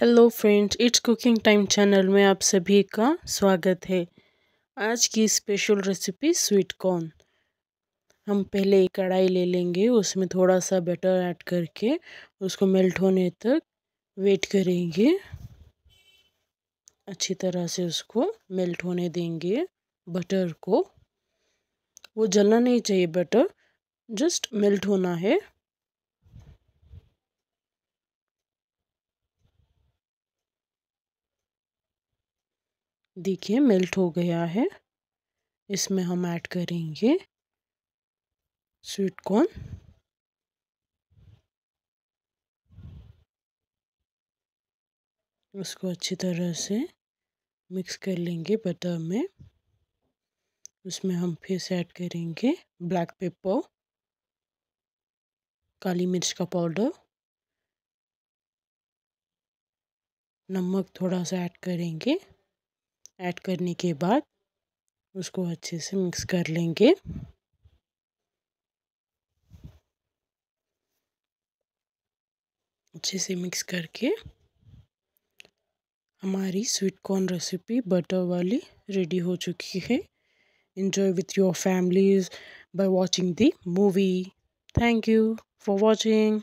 hello friends it's cooking time channel में आप सभी का स्वागत है आज की स्पेशल रेसिपी स्वीट कॉर्न हम पहले एक कढ़ाई ले लेंगे उसमें थोड़ा सा बैटर ऐड करके उसको मेल्ट होने तक वेट करेंगे अच्छी तरह से उसको मेल्ट होने देंगे बटर को वो जलना नहीं चाहिए बटर जस्ट मेल्ट होना है देखिए मेल्ट हो गया है इसमें हम ऐड करेंगे स्वीट कॉर्न उसको अच्छी तरह से मिक्स कर लेंगे बटर में उसमें हम फिर से ऐड करेंगे ब्लैक पेपर काली मिर्च का पाउडर नमक थोड़ा सा ऐड करेंगे ऐड करने के बाद उसको अच्छे से मिक्स कर लेंगे अच्छे से मिक्स करके हमारी स्वीट कॉर्न रेसिपी बटर वाली रेडी हो चुकी है enjoy with your families by watching the movie thank you for watching